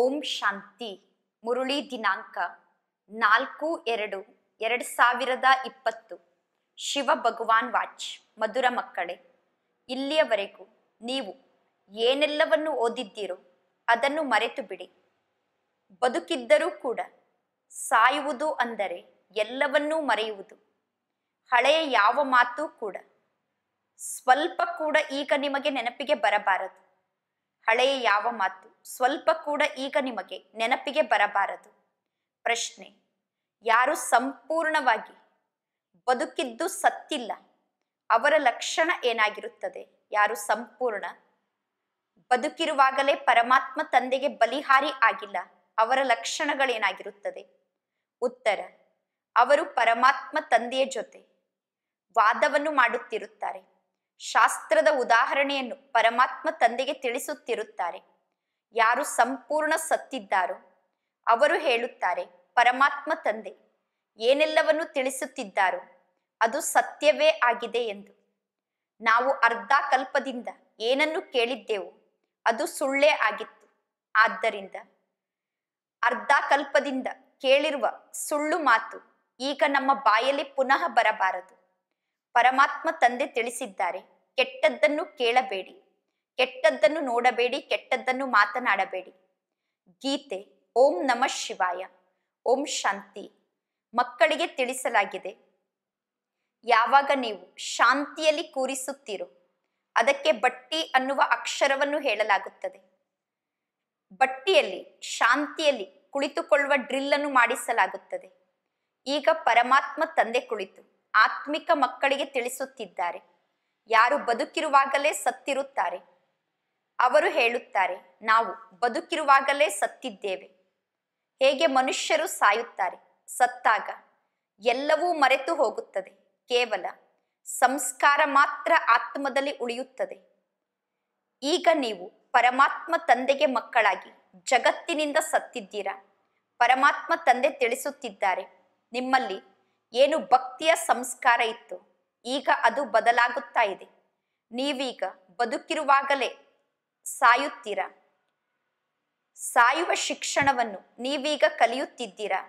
ಓಂ ಶಾಂತಿ ಮುರುಳಿ ದಿನಾಂಕ ನಾಲ್ಕು ಎರಡು ಎರಡು ಸಾವಿರದ ಇಪ್ಪತ್ತು ಶಿವ ಭಗವಾನ್ ವಾಚ್ ಮಧುರ ಮಕ್ಕಳೇ ಇಲ್ಲಿಯವರೆಗೂ ನೀವು ಏನೆಲ್ಲವನ್ನು ಓದಿದ್ದೀರೋ ಅದನ್ನು ಮರೆತು ಬಿಡಿ ಬದುಕಿದ್ದರೂ ಕೂಡ ಸಾಯುವುದು ಅಂದರೆ ಎಲ್ಲವನ್ನೂ ಮರೆಯುವುದು ಹಳೆಯ ಯಾವ ಮಾತು ಕೂಡ ಸ್ವಲ್ಪ ಕೂಡ ಈಗ ನಿಮಗೆ ನೆನಪಿಗೆ ಬರಬಾರದು ಹಳೆಯ ಯಾವ ಮಾತು ಸ್ವಲ್ಪ ಕೂಡ ಈಗ ನಿಮಗೆ ನೆನಪಿಗೆ ಬರಬಾರದು ಪ್ರಶ್ನೆ ಯಾರು ಸಂಪೂರ್ಣವಾಗಿ ಬದುಕಿದ್ದು ಸತ್ತಿಲ್ಲ ಅವರ ಲಕ್ಷಣ ಏನಾಗಿರುತ್ತದೆ ಯಾರು ಸಂಪೂರ್ಣ ಬದುಕಿರುವಾಗಲೇ ಪರಮಾತ್ಮ ತಂದೆಗೆ ಬಲಿಹಾರಿ ಆಗಿಲ್ಲ ಅವರ ಲಕ್ಷಣಗಳೇನಾಗಿರುತ್ತದೆ ಉತ್ತರ ಅವರು ಪರಮಾತ್ಮ ತಂದೆಯ ಜೊತೆ ವಾದವನ್ನು ಮಾಡುತ್ತಿರುತ್ತಾರೆ ಶಾಸ್ತ್ರದ ಉದಾಹರಣೆಯನ್ನು ಪರಮಾತ್ಮ ತಂದೆಗೆ ತಿಳಿಸುತ್ತಿರುತ್ತಾರೆ ಯಾರು ಸಂಪೂರ್ಣ ಸತ್ತಿದ್ದಾರೋ ಅವರು ಹೇಳುತ್ತಾರೆ ಪರಮಾತ್ಮ ತಂದೆ ಏನೆಲ್ಲವನ್ನು ತಿಳಿಸುತ್ತಿದ್ದಾರೋ ಅದು ಸತ್ಯವೇ ಆಗಿದೆ ಎಂದು ನಾವು ಅರ್ಧ ಕಲ್ಪದಿಂದ ಏನನ್ನು ಕೇಳಿದ್ದೆವು ಅದು ಸುಳ್ಳೇ ಆಗಿತ್ತು ಆದ್ದರಿಂದ ಅರ್ಧ ಕಲ್ಪದಿಂದ ಕೇಳಿರುವ ಸುಳ್ಳು ಮಾತು ಈಗ ನಮ್ಮ ಬಾಯಲ್ಲಿ ಪುನಃ ಬರಬಾರದು ಪರಮಾತ್ಮ ತಂದೆ ತಿಳಿಸಿದ್ದಾರೆ ಕೆಟ್ಟದ್ದನ್ನು ಕೇಳಬೇಡಿ ಕೆಟ್ಟದ್ದನ್ನು ನೋಡಬೇಡಿ ಕೆಟ್ಟದ್ದನ್ನು ಮಾತನಾಡಬೇಡಿ ಗೀತೆ ಓಂ ನಮ ಶಿವಾಯ ಓಂ ಶಾಂತಿ ಮಕ್ಕಳಿಗೆ ತಿಳಿಸಲಾಗಿದೆ ಯಾವಾಗ ನೀವು ಶಾಂತಿಯಲ್ಲಿ ಕೂರಿಸುತ್ತೀರೋ ಅದಕ್ಕೆ ಬಟ್ಟಿ ಅನ್ನುವ ಅಕ್ಷರವನ್ನು ಹೇಳಲಾಗುತ್ತದೆ ಬಟ್ಟಿಯಲ್ಲಿ ಶಾಂತಿಯಲ್ಲಿ ಕುಳಿತುಕೊಳ್ಳುವ ಡ್ರಿಲ್ ಅನ್ನು ಮಾಡಿಸಲಾಗುತ್ತದೆ ಈಗ ಪರಮಾತ್ಮ ತಂದೆ ಕುಳಿತು ಆತ್ಮಿಕ ಮಕ್ಕಳಿಗೆ ತಿಳಿಸುತ್ತಿದ್ದಾರೆ ಯಾರು ಬದುಕಿರುವಾಗಲೇ ಸತ್ತಿರುತ್ತಾರೆ ಅವರು ಹೇಳುತ್ತಾರೆ ನಾವು ಬದುಕಿರುವಾಗಲೇ ಸತ್ತಿದ್ದೇವೆ ಹೇಗೆ ಮನುಷ್ಯರು ಸಾಯುತ್ತಾರೆ ಸತ್ತಾಗ ಎಲ್ಲವೂ ಮರೆತು ಹೋಗುತ್ತದೆ ಕೇವಲ ಸಂಸ್ಕಾರ ಮಾತ್ರ ಆತ್ಮದಲ್ಲಿ ಉಳಿಯುತ್ತದೆ ಈಗ ನೀವು ಪರಮಾತ್ಮ ತಂದೆಗೆ ಮಕ್ಕಳಾಗಿ ಜಗತ್ತಿನಿಂದ ಸತ್ತಿದ್ದೀರಾ ಪರಮಾತ್ಮ ತಂದೆ ತಿಳಿಸುತ್ತಿದ್ದಾರೆ ನಿಮ್ಮಲ್ಲಿ ಏನು ಭಕ್ತಿಯ ಸಂಸ್ಕಾರ ಇತ್ತು ಈಗ ಅದು ಬದಲಾಗುತ್ತಾ ಇದೆ ನೀವೀಗ ಬದುಕಿರುವಾಗಲೇ ಸಾಯುತ್ತೀರಾ ಸಾಯುವ ಶಿಕ್ಷಣವನ್ನು ನೀವೀಗ ಕಲಿಯುತ್ತಿದ್ದೀರಾ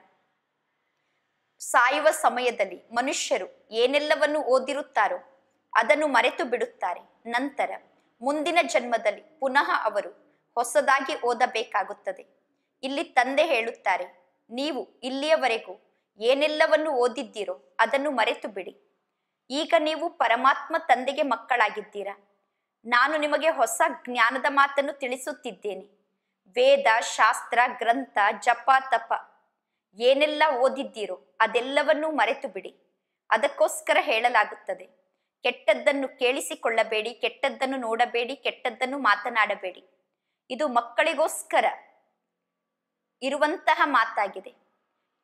ಸಾಯುವ ಸಮಯದಲ್ಲಿ ಮನುಷ್ಯರು ಏನೆಲ್ಲವನ್ನು ಓದಿರುತ್ತಾರೋ ಅದನ್ನು ಮರೆತು ಬಿಡುತ್ತಾರೆ ನಂತರ ಮುಂದಿನ ಜನ್ಮದಲ್ಲಿ ಪುನಃ ಅವರು ಹೊಸದಾಗಿ ಓದಬೇಕಾಗುತ್ತದೆ ಇಲ್ಲಿ ತಂದೆ ಹೇಳುತ್ತಾರೆ ನೀವು ಇಲ್ಲಿಯವರೆಗೂ ಏನೆಲ್ಲವನ್ನು ಓದಿದ್ದೀರೋ ಅದನ್ನು ಮರೆತು ಬಿಡಿ ಈಗ ನೀವು ಪರಮಾತ್ಮ ತಂದೆಗೆ ಮಕ್ಕಳಾಗಿದ್ದೀರಾ ನಾನು ನಿಮಗೆ ಹೊಸ ಜ್ಞಾನದ ಮಾತನ್ನು ತಿಳಿಸುತ್ತಿದ್ದೇನೆ ವೇದ ಶಾಸ್ತ್ರ ಗ್ರಂಥ ಜಪ ತಪ ಏನೆಲ್ಲ ಓದಿದ್ದೀರೋ ಅದೆಲ್ಲವನ್ನೂ ಮರೆತು ಬಿಡಿ ಅದಕ್ಕೋಸ್ಕರ ಹೇಳಲಾಗುತ್ತದೆ ಕೆಟ್ಟದ್ದನ್ನು ಕೇಳಿಸಿಕೊಳ್ಳಬೇಡಿ ಕೆಟ್ಟದ್ದನ್ನು ನೋಡಬೇಡಿ ಕೆಟ್ಟದ್ದನ್ನು ಮಾತನಾಡಬೇಡಿ ಇದು ಮಕ್ಕಳಿಗೋಸ್ಕರ ಇರುವಂತಹ ಮಾತಾಗಿದೆ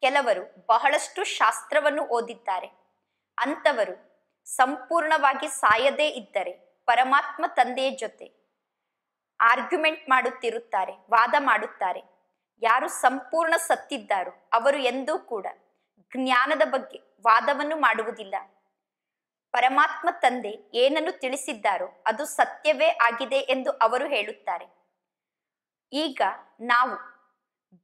ಕೆಲವರು ಬಹಳಷ್ಟು ಶಾಸ್ತ್ರವನ್ನು ಓದಿದ್ದಾರೆ ಅಂಥವರು ಸಂಪೂರ್ಣವಾಗಿ ಸಾಯದೇ ಇದ್ದರೆ ಪರಮಾತ್ಮ ತಂದೆಯ ಜೊತೆ ಆರ್ಗ್ಯುಮೆಂಟ್ ಮಾಡುತ್ತಿರುತ್ತಾರೆ ವಾದ ಮಾಡುತ್ತಾರೆ ಯಾರು ಸಂಪೂರ್ಣ ಸತ್ತಿದ್ದಾರೋ ಅವರು ಎಂದೂ ಕೂಡ ಜ್ಞಾನದ ಬಗ್ಗೆ ವಾದವನ್ನು ಮಾಡುವುದಿಲ್ಲ ಪರಮಾತ್ಮ ತಂದೆ ಏನನ್ನು ತಿಳಿಸಿದ್ದಾರೋ ಅದು ಸತ್ಯವೇ ಆಗಿದೆ ಎಂದು ಅವರು ಹೇಳುತ್ತಾರೆ ಈಗ ನಾವು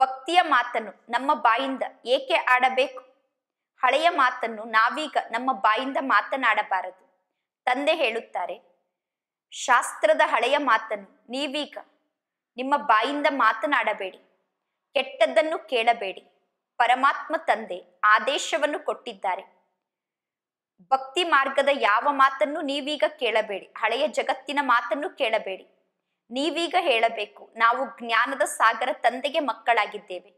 ಭಕ್ತಿಯ ಮಾತನ್ನು ನಮ್ಮ ಬಾಯಿಂದ ಏಕೆ ಆಡಬೇಕು ಹಳೆಯ ಮಾತನ್ನು ನಾವೀಗ ನಮ್ಮ ಬಾಯಿಂದ ಮಾತನಾಡಬಾರದು ತಂದೆ ಹೇಳುತ್ತಾರೆ ಶಾಸ್ತ್ರದ ಹಳೆಯ ಮಾತನ್ನು ನೀವೀಗ ನಿಮ್ಮ ಬಾಯಿಂದ ಮಾತನಾಡಬೇಡಿ ಕೆಟ್ಟದ್ದನ್ನು ಕೇಳಬೇಡಿ ಪರಮಾತ್ಮ ತಂದೆ ಆದೇಶವನ್ನು ಕೊಟ್ಟಿದ್ದಾರೆ ಭಕ್ತಿ ಮಾರ್ಗದ ಯಾವ ಮಾತನ್ನು ನೀವೀಗ ಕೇಳಬೇಡಿ ಹಳೆಯ ಜಗತ್ತಿನ ಮಾತನ್ನು ಕೇಳಬೇಡಿ ನೀವೀಗ ಹೇಳಬೇಕು ನಾವು ಜ್ಞಾನದ ಸಾಗರ ತಂದೆಗೆ ಮಕ್ಕಳಾಗಿದ್ದೇವೆ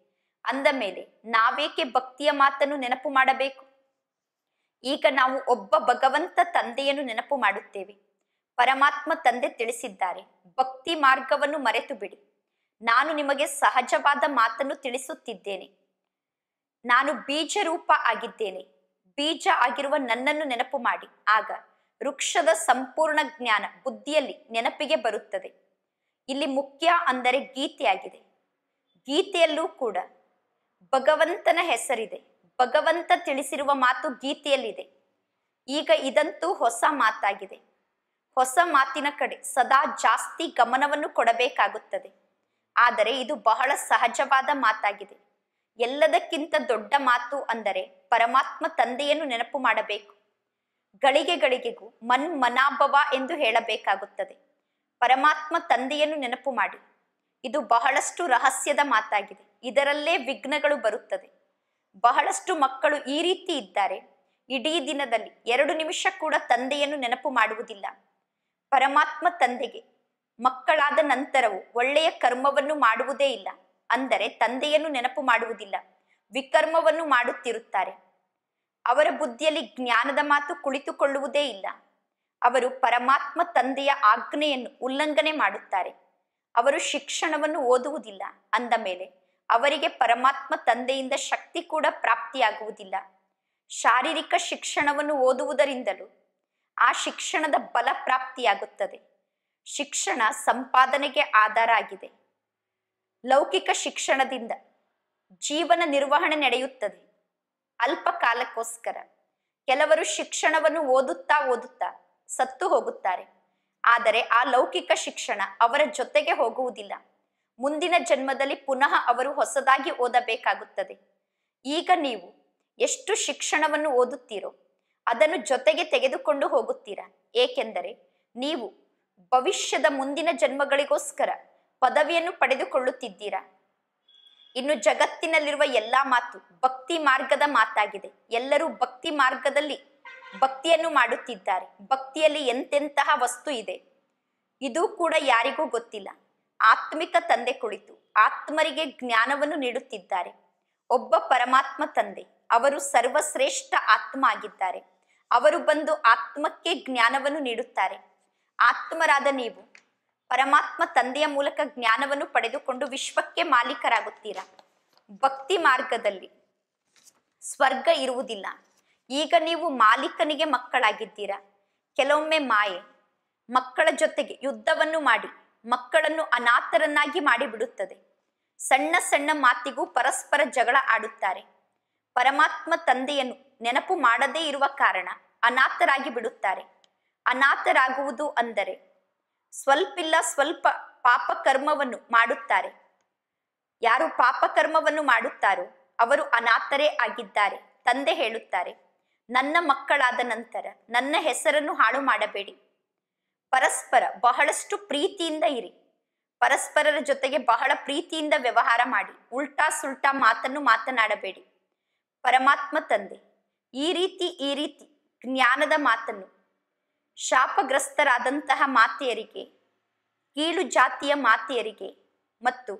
ಅಂದ ಮೇಲೆ ನಾವೇಕೆ ಭಕ್ತಿಯ ಮಾತನ್ನು ನೆನಪು ಮಾಡಬೇಕು ಈಗ ನಾವು ಒಬ್ಬ ಭಗವಂತ ತಂದೆಯನ್ನು ನೆನಪು ಮಾಡುತ್ತೇವೆ ಪರಮಾತ್ಮ ತಂದೆ ತಿಳಿಸಿದ್ದಾರೆ ಭಕ್ತಿ ಮಾರ್ಗವನ್ನು ಮರೆತು ಬಿಡಿ ನಾನು ನಿಮಗೆ ಸಹಜವಾದ ಮಾತನ್ನು ತಿಳಿಸುತ್ತಿದ್ದೇನೆ ನಾನು ಬೀಜ ರೂಪ ಆಗಿದ್ದೇನೆ ಬೀಜ ಆಗಿರುವ ನನ್ನನ್ನು ನೆನಪು ಮಾಡಿ ಆಗ ವೃಕ್ಷದ ಸಂಪೂರ್ಣ ಜ್ಞಾನ ಬುದ್ಧಿಯಲ್ಲಿ ನೆನಪಿಗೆ ಬರುತ್ತದೆ ಇಲ್ಲಿ ಮುಖ್ಯ ಅಂದರೆ ಗೀತೆಯಾಗಿದೆ ಗೀತೆಯಲ್ಲೂ ಕೂಡ ಭಗವಂತನ ಹೆಸರಿದೆ ಭಗವಂತ ತಿಳಿಸಿರುವ ಮಾತು ಗೀತೆಯಲ್ಲಿದೆ ಈಗ ಇದಂತೂ ಹೊಸ ಮಾತಾಗಿದೆ ಹೊಸ ಮಾತಿನ ಕಡೆ ಸದಾ ಜಾಸ್ತಿ ಗಮನವನ್ನು ಕೊಡಬೇಕಾಗುತ್ತದೆ ಆದರೆ ಇದು ಬಹಳ ಸಹಜವಾದ ಮಾತಾಗಿದೆ ಎಲ್ಲದಕ್ಕಿಂತ ದೊಡ್ಡ ಮಾತು ಅಂದರೆ ಪರಮಾತ್ಮ ತಂದೆಯನ್ನು ನೆನಪು ಮಾಡಬೇಕು ಗಳಿಗೆ ಗಳಿಗೆಗೂ ಮನ್ ಮನಾಭವ ಎಂದು ಹೇಳಬೇಕಾಗುತ್ತದೆ ಪರಮಾತ್ಮ ತಂದೆಯನ್ನು ನೆನಪು ಮಾಡಿ ಇದು ಬಹಳಷ್ಟು ರಹಸ್ಯದ ಮಾತಾಗಿದೆ ಇದರಲ್ಲೇ ವಿಘ್ನಗಳು ಬರುತ್ತದೆ ಬಹಳಷ್ಟು ಮಕ್ಕಳು ಈ ರೀತಿ ಇದ್ದಾರೆ ಇಡೀ ದಿನದಲ್ಲಿ ಎರಡು ನಿಮಿಷ ಕೂಡ ತಂದೆಯನ್ನು ನೆನಪು ಮಾಡುವುದಿಲ್ಲ ಪರಮಾತ್ಮ ತಂದೆಗೆ ಮಕ್ಕಳಾದ ನಂತರವೂ ಒಳ್ಳೆಯ ಕರ್ಮವನ್ನು ಮಾಡುವುದೇ ಇಲ್ಲ ಅಂದರೆ ತಂದೆಯನ್ನು ನೆನಪು ಮಾಡುವುದಿಲ್ಲ ವಿಕರ್ಮವನ್ನು ಮಾಡುತ್ತಿರುತ್ತಾರೆ ಅವರ ಬುದ್ಧಿಯಲ್ಲಿ ಜ್ಞಾನದ ಮಾತು ಕುಳಿತುಕೊಳ್ಳುವುದೇ ಇಲ್ಲ ಅವರು ಪರಮಾತ್ಮ ತಂದೆಯ ಆಜ್ಞೆಯನ್ನು ಉಲ್ಲಂಘನೆ ಮಾಡುತ್ತಾರೆ ಅವರು ಶಿಕ್ಷಣವನ್ನು ಓದುವುದಿಲ್ಲ ಅಂದ ಮೇಲೆ ಅವರಿಗೆ ಪರಮಾತ್ಮ ತಂದೆಯಿಂದ ಶಕ್ತಿ ಕೂಡ ಪ್ರಾಪ್ತಿಯಾಗುವುದಿಲ್ಲ ಶಾರೀರಿಕ ಶಿಕ್ಷಣವನ್ನು ಓದುವುದರಿಂದಲೂ ಆ ಶಿಕ್ಷಣದ ಬಲ ಪ್ರಾಪ್ತಿಯಾಗುತ್ತದೆ ಶಿಕ್ಷಣ ಸಂಪಾದನೆಗೆ ಆಧಾರ ಆಗಿದೆ ಲೌಕಿಕ ಶಿಕ್ಷಣದಿಂದ ಜೀವನ ನಿರ್ವಹಣೆ ನಡೆಯುತ್ತದೆ ಅಲ್ಪ ಕಾಲಕ್ಕೋಸ್ಕರ ಕೆಲವರು ಶಿಕ್ಷಣವನ್ನು ಓದುತ್ತಾ ಓದುತ್ತಾ ಸತ್ತು ಹೋಗುತ್ತಾರೆ ಆದರೆ ಆ ಲೌಕಿಕ ಶಿಕ್ಷಣ ಅವರ ಜೊತೆಗೆ ಹೋಗುವುದಿಲ್ಲ ಮುಂದಿನ ಜನ್ಮದಲ್ಲಿ ಪುನಃ ಅವರು ಹೊಸದಾಗಿ ಓದಬೇಕಾಗುತ್ತದೆ ಈಗ ನೀವು ಎಷ್ಟು ಶಿಕ್ಷಣವನ್ನು ಓದುತ್ತೀರೋ ಅದನ್ನು ಜೊತೆಗೆ ತೆಗೆದುಕೊಂಡು ಹೋಗುತ್ತೀರಾ ಏಕೆಂದರೆ ನೀವು ಭವಿಷ್ಯದ ಮುಂದಿನ ಜನ್ಮಗಳಿಗೋಸ್ಕರ ಪದವಿಯನ್ನು ಪಡೆದುಕೊಳ್ಳುತ್ತಿದ್ದೀರಾ ಇನ್ನು ಜಗತ್ತಿನಲ್ಲಿರುವ ಎಲ್ಲಾ ಮಾತು ಭಕ್ತಿ ಮಾರ್ಗದ ಮಾತಾಗಿದೆ ಎಲ್ಲರೂ ಭಕ್ತಿ ಮಾರ್ಗದಲ್ಲಿ ಭಕ್ತಿಯನ್ನು ಮಾಡುತ್ತಿದ್ದಾರೆ ಭಕ್ತಿಯಲ್ಲಿ ಎಂತೆಂತಹ ವಸ್ತು ಇದೆ ಇದು ಕೂಡ ಯಾರಿಗೂ ಗೊತ್ತಿಲ್ಲ ಆತ್ಮಿಕ ತಂದೆ ಕುಳಿತು ಆತ್ಮರಿಗೆ ಜ್ಞಾನವನ್ನು ನೀಡುತ್ತಿದ್ದಾರೆ ಒಬ್ಬ ಪರಮಾತ್ಮ ತಂದೆ ಅವರು ಸರ್ವಶ್ರೇಷ್ಠ ಆತ್ಮ ಆಗಿದ್ದಾರೆ ಅವರು ಬಂದು ಆತ್ಮಕ್ಕೆ ಜ್ಞಾನವನ್ನು ನೀಡುತ್ತಾರೆ ಆತ್ಮರಾದ ನೀವು ಪರಮಾತ್ಮ ತಂದೆಯ ಮೂಲಕ ಜ್ಞಾನವನ್ನು ಪಡೆದುಕೊಂಡು ವಿಶ್ವಕ್ಕೆ ಮಾಲೀಕರಾಗುತ್ತೀರಾ ಭಕ್ತಿ ಮಾರ್ಗದಲ್ಲಿ ಸ್ವರ್ಗ ಇರುವುದಿಲ್ಲ ಈಗ ನೀವು ಮಾಲೀಕನಿಗೆ ಮಕ್ಕಳಾಗಿದ್ದೀರಾ ಕೆಲವೊಮ್ಮೆ ಮಾಯೆ ಮಕ್ಕಳ ಜೊತೆಗೆ ಯುದ್ಧವನ್ನು ಮಾಡಿ ಮಕ್ಕಳನ್ನು ಅನಾಥರನ್ನಾಗಿ ಮಾಡಿಬಿಡುತ್ತದೆ ಸಣ್ಣ ಸಣ್ಣ ಮಾತಿಗೂ ಪರಸ್ಪರ ಜಗಳ ಆಡುತ್ತಾರೆ ಪರಮಾತ್ಮ ತಂದೆಯನ್ನು ನೆನಪು ಮಾಡದೇ ಇರುವ ಕಾರಣ ಅನಾಥರಾಗಿ ಬಿಡುತ್ತಾರೆ ಅನಾಥರಾಗುವುದು ಅಂದರೆ ಸ್ವಲ್ಪಿಲ್ಲ ಸ್ವಲ್ಪ ಪಾಪಕರ್ಮವನ್ನು ಮಾಡುತ್ತಾರೆ ಯಾರು ಪಾಪಕರ್ಮವನ್ನು ಮಾಡುತ್ತಾರೋ ಅವರು ಅನಾಥರೇ ಆಗಿದ್ದಾರೆ ತಂದೆ ಹೇಳುತ್ತಾರೆ ನನ್ನ ಮಕ್ಕಳಾದ ನಂತರ ನನ್ನ ಹೆಸರನ್ನು ಹಾಳು ಮಾಡಬೇಡಿ ಪರಸ್ಪರ ಬಹಳಷ್ಟು ಪ್ರೀತಿಯಿಂದ ಇರಿ ಪರಸ್ಪರರ ಜೊತೆಗೆ ಬಹಳ ಪ್ರೀತಿಯಿಂದ ವ್ಯವಹಾರ ಮಾಡಿ ಉಲ್ಟಾ ಸುಲ್ಟಾ ಮಾತನ್ನು ಮಾತನಾಡಬೇಡಿ ಪರಮಾತ್ಮ ತಂದೆ ಈ ರೀತಿ ಈ ರೀತಿ ಜ್ಞಾನದ ಮಾತನ್ನು ಶಾಪಗ್ರಸ್ತರಾದಂತಹ ಮಾತೆಯರಿಗೆ ಕೀಳು ಜಾತಿಯ ಮಾತೆಯರಿಗೆ ಮತ್ತು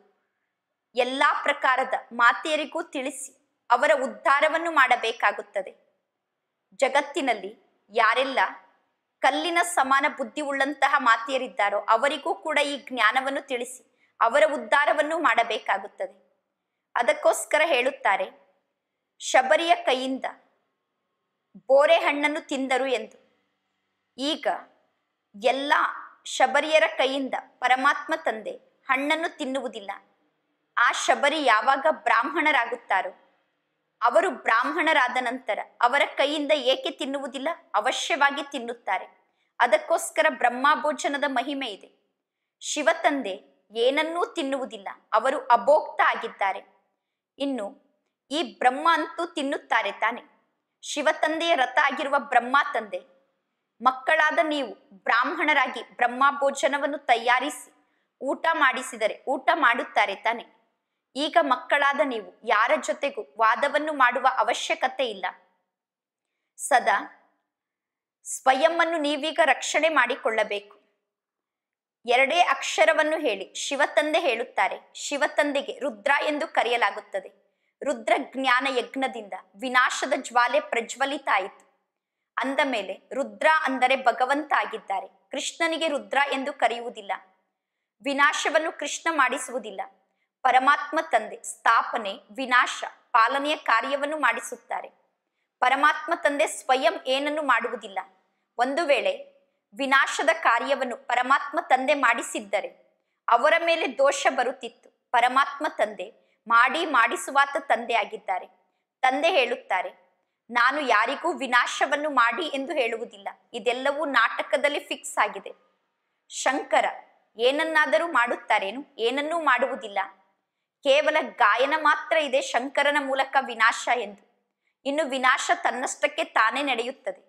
ಎಲ್ಲ ಪ್ರಕಾರದ ಮಾತೆಯರಿಗೂ ತಿಳಿಸಿ ಅವರ ಉದ್ಧಾರವನ್ನು ಮಾಡಬೇಕಾಗುತ್ತದೆ ಜಗತ್ತಿನಲ್ಲಿ ಯಾರೆಲ್ಲ ಕಲ್ಲಿನ ಸಮಾನ ಬುದ್ಧಿ ಉಳ್ಳಂತಹ ಮಾತೆಯರಿದ್ದಾರೋ ಅವರಿಗೂ ಕೂಡ ಈ ಜ್ಞಾನವನ್ನು ತಿಳಿಸಿ ಅವರ ಉದ್ಧಾರವನ್ನು ಮಾಡಬೇಕಾಗುತ್ತದೆ ಅದಕ್ಕೋಸ್ಕರ ಹೇಳುತ್ತಾರೆ ಶಬರಿಯ ಕೈಯಿಂದ ಬೋರೆ ಹಣ್ಣನ್ನು ತಿಂದರು ಎಂದು ಈಗ ಎಲ್ಲ ಶಬರಿಯರ ಕೈಯಿಂದ ಪರಮಾತ್ಮ ತಂದೆ ಹಣ್ಣನ್ನು ತಿನ್ನುವುದಿಲ್ಲ ಆ ಶಬರಿ ಯಾವಾಗ ಬ್ರಾಹ್ಮಣರಾಗುತ್ತಾರೋ ಅವರು ಬ್ರಾಹ್ಮಣರಾದ ನಂತರ ಅವರ ಕೈಯಿಂದ ಏಕೆ ತಿನ್ನುವುದಿಲ್ಲ ಅವಶ್ಯವಾಗಿ ತಿನ್ನುತ್ತಾರೆ ಅದಕ್ಕೋಸ್ಕರ ಭೋಜನದ ಮಹಿಮೆ ಇದೆ ಶಿವತಂದೆ ಏನನ್ನೂ ತಿನ್ನುವುದಿಲ್ಲ ಅವರು ಅಭೋಕ್ತ ಆಗಿದ್ದಾರೆ ಇನ್ನು ಈ ಬ್ರಹ್ಮ ಅಂತೂ ತಿನ್ನುತ್ತಾರೆ ತಾನೆ ಶಿವತಂದೆಯ ರಥ ಆಗಿರುವ ಬ್ರಹ್ಮ ತಂದೆ ಮಕ್ಕಳಾದ ನೀವು ಬ್ರಾಹ್ಮಣರಾಗಿ ಬ್ರಹ್ಮ ಭೋಜನವನ್ನು ತಯಾರಿಸಿ ಊಟ ಮಾಡಿಸಿದರೆ ಊಟ ಮಾಡುತ್ತಾರೆ ತಾನೆ ಈಗ ಮಕ್ಕಳಾದ ನೀವು ಯಾರ ಜೊತೆಗೂ ವಾದವನ್ನು ಮಾಡುವ ಅವಶ್ಯಕತೆ ಇಲ್ಲ ಸದಾ ಸ್ವಯಂವನ್ನು ನೀವೀಗ ರಕ್ಷಣೆ ಮಾಡಿಕೊಳ್ಳಬೇಕು ಎರಡೇ ಅಕ್ಷರವನ್ನು ಹೇಳಿ ಶಿವತಂದೆ ಹೇಳುತ್ತಾರೆ ಶಿವತಂದೆಗೆ ರುದ್ರ ಎಂದು ಕರೆಯಲಾಗುತ್ತದೆ ರುದ್ರ ಜ್ಞಾನ ಯಜ್ಞದಿಂದ ವಿನಾಶದ ಜ್ವಾಲೆ ಪ್ರಜ್ವಲಿತ ಆಯಿತು ಅಂದ ಮೇಲೆ ರುದ್ರ ಅಂದರೆ ಭಗವಂತ ಆಗಿದ್ದಾರೆ ಕೃಷ್ಣನಿಗೆ ರುದ್ರ ಎಂದು ಕರೆಯುವುದಿಲ್ಲ ವಿನಾಶವನ್ನು ಕೃಷ್ಣ ಮಾಡಿಸುವುದಿಲ್ಲ ಪರಮಾತ್ಮ ತಂದೆ ಸ್ಥಾಪನೆ ವಿನಾಶ ಪಾಲನೆಯ ಕಾರ್ಯವನ್ನು ಮಾಡಿಸುತ್ತಾರೆ ಪರಮಾತ್ಮ ತಂದೆ ಸ್ವಯಂ ಏನನ್ನು ಮಾಡುವುದಿಲ್ಲ ಒಂದು ವೇಳೆ ವಿನಾಶದ ಕಾರ್ಯವನ್ನು ಪರಮಾತ್ಮ ತಂದೆ ಮಾಡಿಸಿದ್ದರೆ ಅವರ ಮೇಲೆ ದೋಷ ಬರುತ್ತಿತ್ತು ಪರಮಾತ್ಮ ತಂದೆ ಮಾಡಿ ಮಾಡಿಸುವಾತ ತಂದೆಯಾಗಿದ್ದಾರೆ ತಂದೆ ಹೇಳುತ್ತಾರೆ ನಾನು ಯಾರಿಗೂ ವಿನಾಶವನ್ನು ಮಾಡಿ ಎಂದು ಹೇಳುವುದಿಲ್ಲ ಇದೆಲ್ಲವೂ ನಾಟಕದಲ್ಲಿ ಫಿಕ್ಸ್ ಆಗಿದೆ ಶಂಕರ ಏನನ್ನಾದರೂ ಮಾಡುತ್ತಾರೇನು ಏನನ್ನೂ ಮಾಡುವುದಿಲ್ಲ ಕೇವಲ ಗಾಯನ ಮಾತ್ರ ಇದೆ ಶಂಕರನ ಮೂಲಕ ವಿನಾಶ ಎಂದು ಇನ್ನು ವಿನಾಶ ತನ್ನಷ್ಟಕ್ಕೆ ತಾನೇ ನಡೆಯುತ್ತದೆ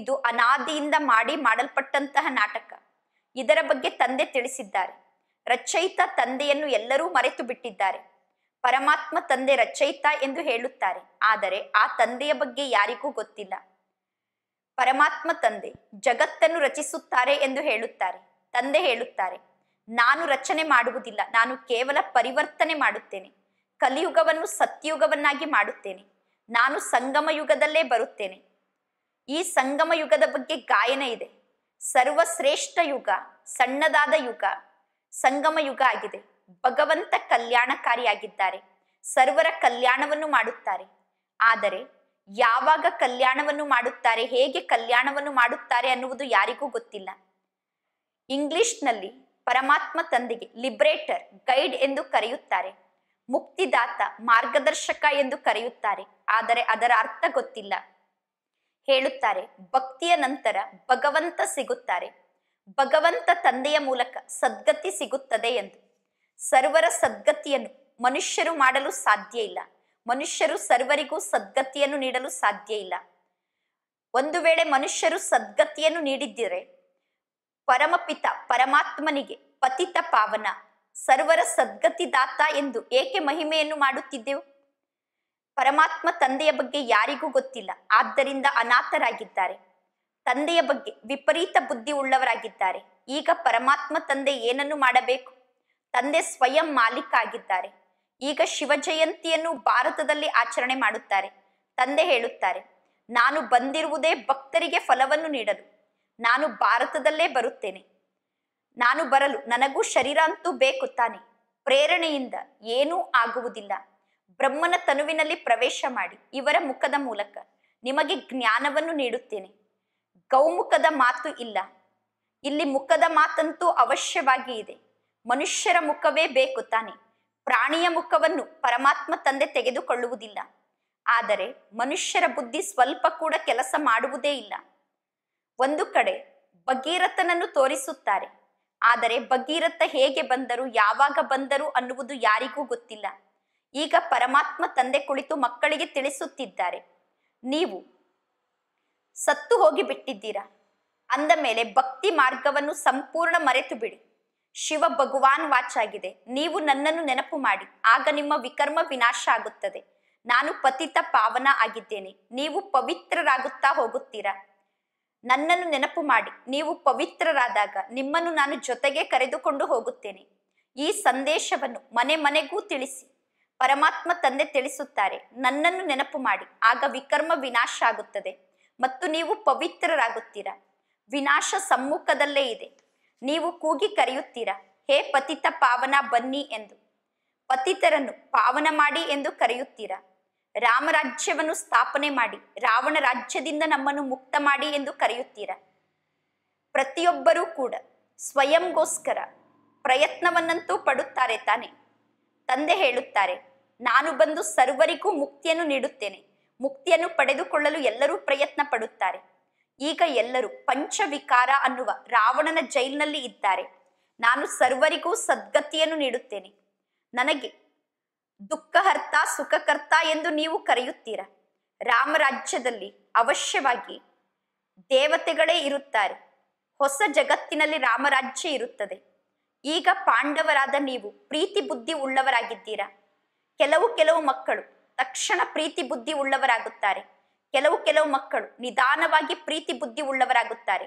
ಇದು ಅನಾದಿಯಿಂದ ಮಾಡಿ ಮಾಡಲ್ಪಟ್ಟಂತಹ ನಾಟಕ ಇದರ ಬಗ್ಗೆ ತಂದೆ ತಿಳಿಸಿದ್ದಾರೆ ರಚಯಿತ ತಂದೆಯನ್ನು ಎಲ್ಲರೂ ಮರೆತು ಬಿಟ್ಟಿದ್ದಾರೆ ಪರಮಾತ್ಮ ತಂದೆ ರಚಯಿತ ಎಂದು ಹೇಳುತ್ತಾರೆ ಆದರೆ ಆ ತಂದೆಯ ಬಗ್ಗೆ ಯಾರಿಗೂ ಗೊತ್ತಿಲ್ಲ ಪರಮಾತ್ಮ ತಂದೆ ಜಗತ್ತನ್ನು ರಚಿಸುತ್ತಾರೆ ಎಂದು ಹೇಳುತ್ತಾರೆ ತಂದೆ ಹೇಳುತ್ತಾರೆ ನಾನು ರಚನೆ ಮಾಡುವುದಿಲ್ಲ ನಾನು ಕೇವಲ ಪರಿವರ್ತನೆ ಮಾಡುತ್ತೇನೆ ಕಲಿಯುಗವನ್ನು ಸತ್ಯಯುಗವನ್ನಾಗಿ ಮಾಡುತ್ತೇನೆ ನಾನು ಸಂಗಮ ಯುಗದಲ್ಲೇ ಬರುತ್ತೇನೆ ಈ ಸಂಗಮ ಯುಗದ ಬಗ್ಗೆ ಗಾಯನ ಇದೆ ಸರ್ವಶ್ರೇಷ್ಠ ಯುಗ ಸಣ್ಣದಾದ ಯುಗ ಸಂಗಮ ಯುಗ ಆಗಿದೆ ಭಗವಂತ ಕಲ್ಯಾಣಕಾರಿಯಾಗಿದ್ದಾರೆ ಸರ್ವರ ಕಲ್ಯಾಣವನ್ನು ಮಾಡುತ್ತಾರೆ ಆದರೆ ಯಾವಾಗ ಕಲ್ಯಾಣವನ್ನು ಮಾಡುತ್ತಾರೆ ಹೇಗೆ ಕಲ್ಯಾಣವನ್ನು ಮಾಡುತ್ತಾರೆ ಅನ್ನುವುದು ಯಾರಿಗೂ ಗೊತ್ತಿಲ್ಲ ಇಂಗ್ಲಿಷ್ನಲ್ಲಿ ಪರಮಾತ್ಮ ತಂದೆಗೆ ಲಿಬ್ರೇಟರ್ ಗೈಡ್ ಎಂದು ಕರೆಯುತ್ತಾರೆ ಮುಕ್ತಿದಾತ ಮಾರ್ಗದರ್ಶಕ ಎಂದು ಕರೆಯುತ್ತಾರೆ ಆದರೆ ಅದರ ಅರ್ಥ ಗೊತ್ತಿಲ್ಲ ಹೇಳುತ್ತಾರೆ ಭಕ್ತಿಯ ನಂತರ ಭಗವಂತ ಸಿಗುತ್ತಾರೆ ಭಗವಂತ ತಂದೆಯ ಮೂಲಕ ಸದ್ಗತಿ ಸಿಗುತ್ತದೆ ಎಂದು ಸರ್ವರ ಸದ್ಗತಿಯನ್ನು ಮನುಷ್ಯರು ಮಾಡಲು ಸಾಧ್ಯ ಇಲ್ಲ ಮನುಷ್ಯರು ಸರ್ವರಿಗೂ ಸದ್ಗತಿಯನ್ನು ನೀಡಲು ಸಾಧ್ಯ ಇಲ್ಲ ಒಂದು ವೇಳೆ ಮನುಷ್ಯರು ಸದ್ಗತಿಯನ್ನು ನೀಡಿದ್ದರೆ ಪರಮಪಿತ ಪರಮಾತ್ಮನಿಗೆ ಪತಿತ ಪಾವನ ಸರ್ವರ ಸದ್ಗತಿದಾತ ಎಂದು ಏಕೆ ಮಹಿಮೆಯನ್ನು ಮಾಡುತ್ತಿದ್ದೆವು ಪರಮಾತ್ಮ ತಂದೆಯ ಬಗ್ಗೆ ಯಾರಿಗೂ ಗೊತ್ತಿಲ್ಲ ಆದ್ದರಿಂದ ಅನಾಥರಾಗಿದ್ದಾರೆ ತಂದೆಯ ಬಗ್ಗೆ ವಿಪರೀತ ಬುದ್ಧಿ ಉಳ್ಳವರಾಗಿದ್ದಾರೆ ಈಗ ಪರಮಾತ್ಮ ತಂದೆ ಏನನ್ನು ಮಾಡಬೇಕು ತಂದೆ ಸ್ವಯಂ ಮಾಲೀಕ ಆಗಿದ್ದಾರೆ ಈಗ ಶಿವ ಜಯಂತಿಯನ್ನು ಭಾರತದಲ್ಲಿ ಆಚರಣೆ ಮಾಡುತ್ತಾರೆ ತಂದೆ ಹೇಳುತ್ತಾರೆ ನಾನು ಬಂದಿರುವುದೇ ಭಕ್ತರಿಗೆ ಫಲವನ್ನು ನೀಡಲು ನಾನು ಭಾರತದಲ್ಲೇ ಬರುತ್ತೇನೆ ನಾನು ಬರಲು ನನಗೂ ಶರೀರ ಅಂತೂ ಬೇಕು ತಾನೆ ಪ್ರೇರಣೆಯಿಂದ ಏನೂ ಆಗುವುದಿಲ್ಲ ಬ್ರಹ್ಮನ ತನುವಿನಲ್ಲಿ ಪ್ರವೇಶ ಮಾಡಿ ಇವರ ಮುಖದ ಮೂಲಕ ನಿಮಗೆ ಜ್ಞಾನವನ್ನು ನೀಡುತ್ತೇನೆ ಗೌಮುಖದ ಮಾತು ಇಲ್ಲ ಇಲ್ಲಿ ಮುಖದ ಮಾತಂತೂ ಅವಶ್ಯವಾಗಿ ಇದೆ ಮನುಷ್ಯರ ಮುಖವೇ ಬೇಕು ತಾನೆ ಪ್ರಾಣಿಯ ಮುಖವನ್ನು ಪರಮಾತ್ಮ ತಂದೆ ತೆಗೆದುಕೊಳ್ಳುವುದಿಲ್ಲ ಆದರೆ ಮನುಷ್ಯರ ಬುದ್ಧಿ ಸ್ವಲ್ಪ ಕೂಡ ಕೆಲಸ ಮಾಡುವುದೇ ಇಲ್ಲ ಒಂದು ಕಡೆ ಭಗೀರಥನನ್ನು ತೋರಿಸುತ್ತಾರೆ ಆದರೆ ಭಗೀರಥ ಹೇಗೆ ಬಂದರು ಯಾವಾಗ ಬಂದರು ಅನ್ನುವುದು ಯಾರಿಗೂ ಗೊತ್ತಿಲ್ಲ ಈಗ ಪರಮಾತ್ಮ ತಂದೆ ಕುಳಿತು ಮಕ್ಕಳಿಗೆ ತಿಳಿಸುತ್ತಿದ್ದಾರೆ ನೀವು ಸತ್ತು ಹೋಗಿ ಬಿಟ್ಟಿದ್ದೀರಾ ಅಂದ ಮೇಲೆ ಭಕ್ತಿ ಮಾರ್ಗವನ್ನು ಸಂಪೂರ್ಣ ಮರೆತು ಬಿಡಿ ಶಿವ ಭಗವಾನ್ ವಾಚ್ ಆಗಿದೆ ನೀವು ನನ್ನನ್ನು ನೆನಪು ಮಾಡಿ ಆಗ ನಿಮ್ಮ ವಿಕರ್ಮ ವಿನಾಶ ಆಗುತ್ತದೆ ನಾನು ಪತಿತ ಪಾವನ ಆಗಿದ್ದೇನೆ ನೀವು ಪವಿತ್ರರಾಗುತ್ತಾ ಹೋಗುತ್ತೀರಾ ನನ್ನನ್ನು ನೆನಪು ಮಾಡಿ ನೀವು ಪವಿತ್ರರಾದಾಗ ನಿಮ್ಮನ್ನು ನಾನು ಜೊತೆಗೆ ಕರೆದುಕೊಂಡು ಹೋಗುತ್ತೇನೆ ಈ ಸಂದೇಶವನ್ನು ಮನೆ ಮನೆಗೂ ತಿಳಿಸಿ ಪರಮಾತ್ಮ ತಂದೆ ತಿಳಿಸುತ್ತಾರೆ ನನ್ನನ್ನು ನೆನಪು ಮಾಡಿ ಆಗ ವಿಕರ್ಮ ವಿನಾಶ ಆಗುತ್ತದೆ ಮತ್ತು ನೀವು ಪವಿತ್ರರಾಗುತ್ತೀರಾ ವಿನಾಶ ಸಮ್ಮುಖದಲ್ಲೇ ಇದೆ ನೀವು ಕೂಗಿ ಕರೆಯುತ್ತೀರಾ ಹೇ ಪತಿತ ಪಾವನ ಬನ್ನಿ ಎಂದು ಪತಿತರನ್ನು ಪಾವನ ಮಾಡಿ ಎಂದು ಕರೆಯುತ್ತೀರಾ ರಾಮರಾಜ್ಯವನ್ನು ಸ್ಥಾಪನೆ ಮಾಡಿ ರಾವಣ ರಾಜ್ಯದಿಂದ ನಮ್ಮನ್ನು ಮುಕ್ತ ಮಾಡಿ ಎಂದು ಕರೆಯುತ್ತೀರ ಪ್ರತಿಯೊಬ್ಬರೂ ಕೂಡ ಸ್ವಯಂಗೋಸ್ಕರ ಪ್ರಯತ್ನವನ್ನಂತೂ ಪಡುತ್ತಾರೆ ತಾನೆ ತಂದೆ ಹೇಳುತ್ತಾರೆ ನಾನು ಬಂದು ಸರ್ವರಿಗೂ ಮುಕ್ತಿಯನ್ನು ನೀಡುತ್ತೇನೆ ಮುಕ್ತಿಯನ್ನು ಪಡೆದುಕೊಳ್ಳಲು ಎಲ್ಲರೂ ಪ್ರಯತ್ನ ಪಡುತ್ತಾರೆ ಈಗ ಎಲ್ಲರೂ ಪಂಚವಿಕಾರ ಅನ್ನುವ ರಾವಣನ ಜೈಲಿನಲ್ಲಿ ಇದ್ದಾರೆ ನಾನು ಸರ್ವರಿಗೂ ಸದ್ಗತಿಯನ್ನು ನೀಡುತ್ತೇನೆ ನನಗೆ ದುಃಖ ತಾ ಸುಖಕರ್ತ ಎಂದು ನೀವು ಕರೆಯುತ್ತೀರ ರಾಮರಾಜ್ಯದಲ್ಲಿ ಅವಶ್ಯವಾಗಿ ದೇವತೆಗಳೇ ಇರುತ್ತಾರೆ ಹೊಸ ಜಗತ್ತಿನಲ್ಲಿ ರಾಮರಾಜ್ಯ ಇರುತ್ತದೆ ಈಗ ಪಾಂಡವರಾದ ನೀವು ಪ್ರೀತಿ ಬುದ್ಧಿ ಉಳ್ಳವರಾಗಿದ್ದೀರಾ ಕೆಲವು ಕೆಲವು ಮಕ್ಕಳು ತಕ್ಷಣ ಪ್ರೀತಿ ಬುದ್ಧಿ ಉಳ್ಳವರಾಗುತ್ತಾರೆ ಕೆಲವು ಕೆಲವು ಮಕ್ಕಳು ನಿಧಾನವಾಗಿ ಪ್ರೀತಿ ಬುದ್ಧಿ ಉಳ್ಳವರಾಗುತ್ತಾರೆ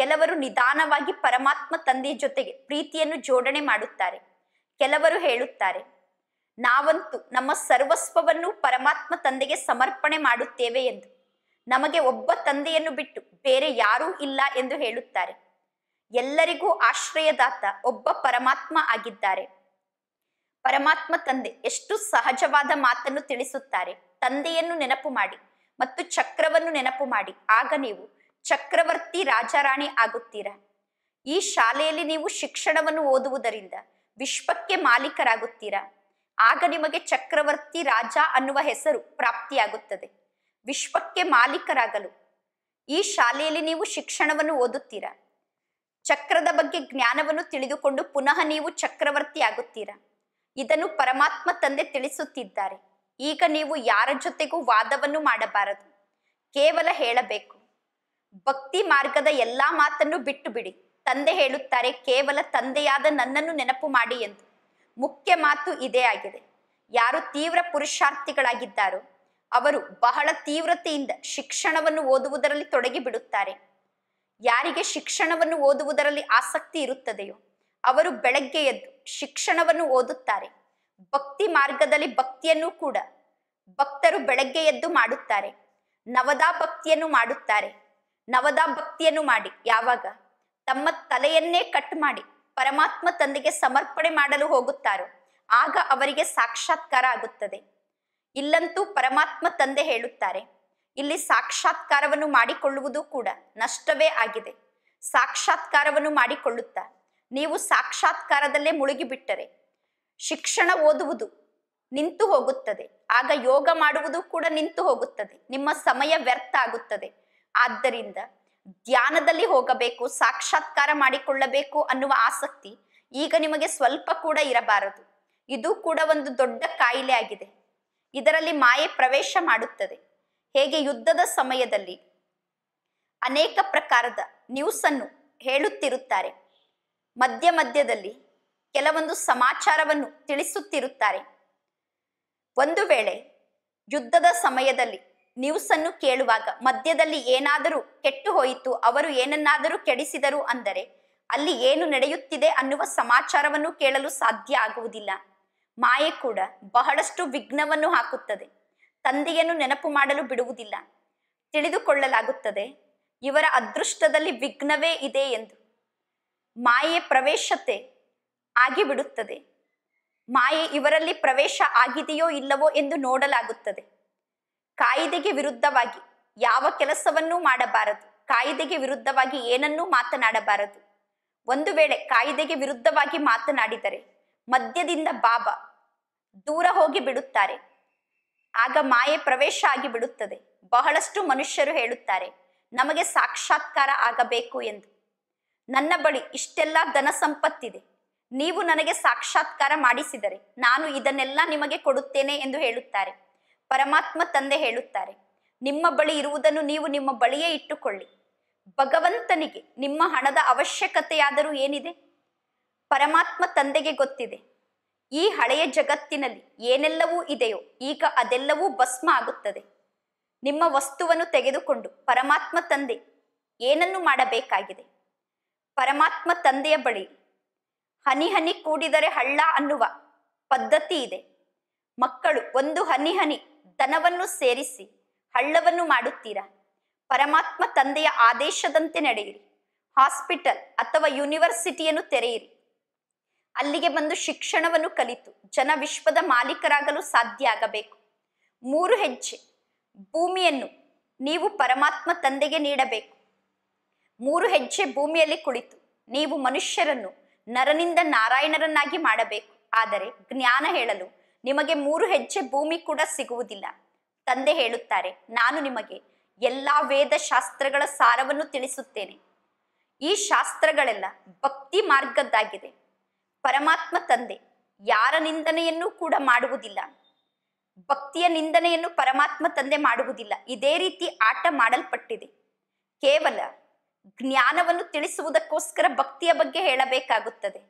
ಕೆಲವರು ನಿಧಾನವಾಗಿ ಪರಮಾತ್ಮ ತಂದೆಯ ಜೊತೆಗೆ ಪ್ರೀತಿಯನ್ನು ಜೋಡಣೆ ಮಾಡುತ್ತಾರೆ ಕೆಲವರು ಹೇಳುತ್ತಾರೆ ನಾವಂತೂ ನಮ್ಮ ಸರ್ವಸ್ವವನ್ನು ಪರಮಾತ್ಮ ತಂದೆಗೆ ಸಮರ್ಪಣೆ ಮಾಡುತ್ತೇವೆ ಎಂದು ನಮಗೆ ಒಬ್ಬ ತಂದೆಯನ್ನು ಬಿಟ್ಟು ಬೇರೆ ಯಾರೂ ಇಲ್ಲ ಎಂದು ಹೇಳುತ್ತಾರೆ ಎಲ್ಲರಿಗೂ ಆಶ್ರಯದಾತ ಒಬ್ಬ ಪರಮಾತ್ಮ ಆಗಿದ್ದಾರೆ ಪರಮಾತ್ಮ ತಂದೆ ಎಷ್ಟು ಸಹಜವಾದ ಮಾತನ್ನು ತಿಳಿಸುತ್ತಾರೆ ತಂದೆಯನ್ನು ನೆನಪು ಮಾಡಿ ಮತ್ತು ಚಕ್ರವನ್ನು ನೆನಪು ಮಾಡಿ ಆಗ ನೀವು ಚಕ್ರವರ್ತಿ ರಾಜಾರಾಣಿ ಆಗುತ್ತೀರಾ ಈ ಶಾಲೆಯಲ್ಲಿ ನೀವು ಶಿಕ್ಷಣವನ್ನು ಓದುವುದರಿಂದ ವಿಶ್ವಕ್ಕೆ ಮಾಲೀಕರಾಗುತ್ತೀರಾ ಆಗ ನಿಮಗೆ ಚಕ್ರವರ್ತಿ ರಾಜ ಅನ್ನುವ ಹೆಸರು ಪ್ರಾಪ್ತಿಯಾಗುತ್ತದೆ ವಿಶ್ವಕ್ಕೆ ಮಾಲೀಕರಾಗಲು ಈ ಶಾಲೆಯಲ್ಲಿ ನೀವು ಶಿಕ್ಷಣವನ್ನು ಓದುತ್ತೀರ ಚಕ್ರದ ಬಗ್ಗೆ ಜ್ಞಾನವನ್ನು ತಿಳಿದುಕೊಂಡು ಪುನಃ ನೀವು ಚಕ್ರವರ್ತಿ ಆಗುತ್ತೀರಾ ಇದನ್ನು ಪರಮಾತ್ಮ ತಂದೆ ತಿಳಿಸುತ್ತಿದ್ದಾರೆ ಈಗ ನೀವು ಯಾರ ಜೊತೆಗೂ ವಾದವನ್ನು ಮಾಡಬಾರದು ಕೇವಲ ಹೇಳಬೇಕು ಭಕ್ತಿ ಮಾರ್ಗದ ಎಲ್ಲಾ ಮಾತನ್ನು ಬಿಟ್ಟು ಬಿಡಿ ತಂದೆ ಹೇಳುತ್ತಾರೆ ಕೇವಲ ತಂದೆಯಾದ ನನ್ನನ್ನು ನೆನಪು ಮಾಡಿ ಎಂದು ಮುಖ್ಯ ಮಾತು ಇದೇ ಆಗಿದೆ ಯಾರು ತೀವ್ರ ಪುರುಷಾರ್ಥಿಗಳಾಗಿದ್ದಾರೋ ಅವರು ಬಹಳ ತೀವ್ರತೆಯಿಂದ ಶಿಕ್ಷಣವನ್ನು ಓದುವುದರಲ್ಲಿ ತೊಡಗಿ ಬಿಡುತ್ತಾರೆ ಯಾರಿಗೆ ಶಿಕ್ಷಣವನ್ನು ಓದುವುದರಲ್ಲಿ ಆಸಕ್ತಿ ಇರುತ್ತದೆಯೋ ಅವರು ಬೆಳಗ್ಗೆ ಎದ್ದು ಶಿಕ್ಷಣವನ್ನು ಓದುತ್ತಾರೆ ಭಕ್ತಿ ಮಾರ್ಗದಲ್ಲಿ ಭಕ್ತಿಯನ್ನು ಕೂಡ ಭಕ್ತರು ಬೆಳಗ್ಗೆ ಎದ್ದು ಮಾಡುತ್ತಾರೆ ನವದಾ ಭಕ್ತಿಯನ್ನು ಮಾಡುತ್ತಾರೆ ನವದಾ ಭಕ್ತಿಯನ್ನು ಮಾಡಿ ಯಾವಾಗ ತಮ್ಮ ತಲೆಯನ್ನೇ ಕಟ್ ಮಾಡಿ ಪರಮಾತ್ಮ ತಂದೆಗೆ ಸಮರ್ಪಣೆ ಮಾಡಲು ಹೋಗುತ್ತಾರೋ ಆಗ ಅವರಿಗೆ ಸಾಕ್ಷಾತ್ಕಾರ ಆಗುತ್ತದೆ ಇಲ್ಲಂತೂ ಪರಮಾತ್ಮ ತಂದೆ ಹೇಳುತ್ತಾರೆ ಇಲ್ಲಿ ಸಾಕ್ಷಾತ್ಕಾರವನ್ನು ಮಾಡಿಕೊಳ್ಳುವುದು ಕೂಡ ನಷ್ಟವೇ ಆಗಿದೆ ಸಾಕ್ಷಾತ್ಕಾರವನ್ನು ಮಾಡಿಕೊಳ್ಳುತ್ತಾ ನೀವು ಸಾಕ್ಷಾತ್ಕಾರದಲ್ಲೇ ಮುಳುಗಿಬಿಟ್ಟರೆ ಶಿಕ್ಷಣ ಓದುವುದು ನಿಂತು ಹೋಗುತ್ತದೆ ಆಗ ಯೋಗ ಮಾಡುವುದು ಕೂಡ ನಿಂತು ಹೋಗುತ್ತದೆ ನಿಮ್ಮ ಸಮಯ ವ್ಯರ್ಥ ಆಗುತ್ತದೆ ಆದ್ದರಿಂದ ಧ್ಯಾನದಲ್ಲಿ ಹೋಗಬೇಕು ಸಾಕ್ಷಾತ್ಕಾರ ಮಾಡಿಕೊಳ್ಳಬೇಕು ಅನ್ನುವ ಆಸಕ್ತಿ ಈಗ ನಿಮಗೆ ಸ್ವಲ್ಪ ಕೂಡ ಇರಬಾರದು ಇದು ಕೂಡ ಒಂದು ದೊಡ್ಡ ಕಾಯಿಲೆ ಆಗಿದೆ ಇದರಲ್ಲಿ ಮಾಯೆ ಪ್ರವೇಶ ಮಾಡುತ್ತದೆ ಹೇಗೆ ಯುದ್ಧದ ಸಮಯದಲ್ಲಿ ಅನೇಕ ಪ್ರಕಾರದ ನ್ಯೂಸ್ ಅನ್ನು ಹೇಳುತ್ತಿರುತ್ತಾರೆ ಮಧ್ಯ ಮಧ್ಯದಲ್ಲಿ ಕೆಲವೊಂದು ಸಮಾಚಾರವನ್ನು ತಿಳಿಸುತ್ತಿರುತ್ತಾರೆ ಒಂದು ವೇಳೆ ಯುದ್ಧದ ಸಮಯದಲ್ಲಿ ನ್ಯೂಸ್ ಅನ್ನು ಕೇಳುವಾಗ ಮಧ್ಯದಲ್ಲಿ ಏನಾದರೂ ಕೆಟ್ಟು ಹೋಯಿತು ಅವರು ಏನನ್ನಾದರೂ ಕೆಡಿಸಿದರು ಅಂದರೆ ಅಲ್ಲಿ ಏನು ನಡೆಯುತ್ತಿದೆ ಅನ್ನುವ ಸಮಾಚಾರವನ್ನು ಕೇಳಲು ಸಾಧ್ಯ ಆಗುವುದಿಲ್ಲ ಮಾಯೆ ಕೂಡ ಬಹಳಷ್ಟು ವಿಘ್ನವನ್ನು ಹಾಕುತ್ತದೆ ತಂದೆಯನ್ನು ನೆನಪು ಮಾಡಲು ಬಿಡುವುದಿಲ್ಲ ತಿಳಿದುಕೊಳ್ಳಲಾಗುತ್ತದೆ ಇವರ ಅದೃಷ್ಟದಲ್ಲಿ ವಿಘ್ನವೇ ಇದೆ ಎಂದು ಮಾಯೆ ಪ್ರವೇಶತೆ ಆಗಿಬಿಡುತ್ತದೆ ಮಾಯೆ ಇವರಲ್ಲಿ ಪ್ರವೇಶ ಆಗಿದೆಯೋ ಇಲ್ಲವೋ ಎಂದು ನೋಡಲಾಗುತ್ತದೆ ಕಾಯಿದೆಗೆ ವಿರುದ್ಧವಾಗಿ ಯಾವ ಕೆಲಸವನ್ನೂ ಮಾಡಬಾರದು ಕಾಯಿದೆಗೆ ವಿರುದ್ಧವಾಗಿ ಏನನ್ನೂ ಮಾತನಾಡಬಾರದು ಒಂದು ವೇಳೆ ಕಾಯಿದೆಗೆ ವಿರುದ್ಧವಾಗಿ ಮಾತನಾಡಿದರೆ ಮದ್ಯದಿಂದ ಬಾಬಾ ದೂರ ಹೋಗಿ ಬಿಡುತ್ತಾರೆ ಆಗ ಮಾಯೆ ಪ್ರವೇಶ ಆಗಿ ಬಿಡುತ್ತದೆ ಬಹಳಷ್ಟು ಮನುಷ್ಯರು ಹೇಳುತ್ತಾರೆ ನಮಗೆ ಸಾಕ್ಷಾತ್ಕಾರ ಆಗಬೇಕು ಎಂದು ನನ್ನ ಬಳಿ ಇಷ್ಟೆಲ್ಲ ಧನ ಸಂಪತ್ತಿದೆ ನೀವು ನನಗೆ ಸಾಕ್ಷಾತ್ಕಾರ ಮಾಡಿಸಿದರೆ ನಾನು ಇದನ್ನೆಲ್ಲ ನಿಮಗೆ ಕೊಡುತ್ತೇನೆ ಎಂದು ಹೇಳುತ್ತಾರೆ ಪರಮಾತ್ಮ ತಂದೆ ಹೇಳುತ್ತಾರೆ ನಿಮ್ಮ ಬಳಿ ಇರುವುದನ್ನು ನೀವು ನಿಮ್ಮ ಬಳಿಯೇ ಇಟ್ಟುಕೊಳ್ಳಿ ಭಗವಂತನಿಗೆ ನಿಮ್ಮ ಹಣದ ಅವಶ್ಯಕತೆಯಾದರೂ ಏನಿದೆ ಪರಮಾತ್ಮ ತಂದೆಗೆ ಗೊತ್ತಿದೆ ಈ ಹಳೆಯ ಜಗತ್ತಿನಲ್ಲಿ ಏನೆಲ್ಲವೂ ಇದೆಯೋ ಈಗ ಅದೆಲ್ಲವೂ ಭಸ್ಮ ಆಗುತ್ತದೆ ನಿಮ್ಮ ವಸ್ತುವನ್ನು ತೆಗೆದುಕೊಂಡು ಪರಮಾತ್ಮ ತಂದೆ ಏನನ್ನು ಮಾಡಬೇಕಾಗಿದೆ ಪರಮಾತ್ಮ ತಂದೆಯ ಬಳಿ ಹನಿ ಹನಿ ಕೂಡಿದರೆ ಹಳ್ಳ ಅನ್ನುವ ಪದ್ಧತಿ ಇದೆ ಮಕ್ಕಳು ಒಂದು ಹನಿ ಹನಿ ತನವನ್ನು ಸೇರಿಸಿ ಹಳ್ಳವನ್ನು ಮಾಡುತ್ತೀರಾ ಪರಮಾತ್ಮ ತಂದೆಯ ಆದೇಶದಂತೆ ನಡೆಯಿರಿ ಹಾಸ್ಪಿಟಲ್ ಅಥವಾ ಯೂನಿವರ್ಸಿಟಿಯನ್ನು ತೆರೆಯಿರಿ ಅಲ್ಲಿಗೆ ಬಂದು ಶಿಕ್ಷಣವನ್ನು ಕಲಿತು ಜನ ವಿಶ್ವದ ಮಾಲೀಕರಾಗಲು ಸಾಧ್ಯ ಆಗಬೇಕು ಮೂರು ಹೆಜ್ಜೆ ಭೂಮಿಯನ್ನು ನೀವು ಪರಮಾತ್ಮ ತಂದೆಗೆ ನೀಡಬೇಕು ಮೂರು ಹೆಜ್ಜೆ ಭೂಮಿಯಲ್ಲಿ ಕುಳಿತು ನೀವು ಮನುಷ್ಯರನ್ನು ನರನಿಂದ ನಾರಾಯಣರನ್ನಾಗಿ ಮಾಡಬೇಕು ಆದರೆ ಜ್ಞಾನ ಹೇಳಲು ನಿಮಗೆ ಮೂರು ಹೆಜ್ಜೆ ಭೂಮಿ ಕೂಡ ಸಿಗುವುದಿಲ್ಲ ತಂದೆ ಹೇಳುತ್ತಾರೆ ನಾನು ನಿಮಗೆ ಎಲ್ಲಾ ವೇದ ಶಾಸ್ತ್ರಗಳ ಸಾರವನ್ನು ತಿಳಿಸುತ್ತೇನೆ ಈ ಶಾಸ್ತ್ರಗಳೆಲ್ಲ ಭಕ್ತಿ ಮಾರ್ಗದ್ದಾಗಿದೆ ಪರಮಾತ್ಮ ತಂದೆ ಯಾರ ನಿಂದನೆಯನ್ನು ಕೂಡ ಮಾಡುವುದಿಲ್ಲ ಭಕ್ತಿಯ ನಿಂದನೆಯನ್ನು ಪರಮಾತ್ಮ ತಂದೆ ಮಾಡುವುದಿಲ್ಲ ಇದೇ ರೀತಿ ಆಟ ಮಾಡಲ್ಪಟ್ಟಿದೆ ಕೇವಲ ಜ್ಞಾನವನ್ನು ತಿಳಿಸುವುದಕ್ಕೋಸ್ಕರ ಭಕ್ತಿಯ ಬಗ್ಗೆ ಹೇಳಬೇಕಾಗುತ್ತದೆ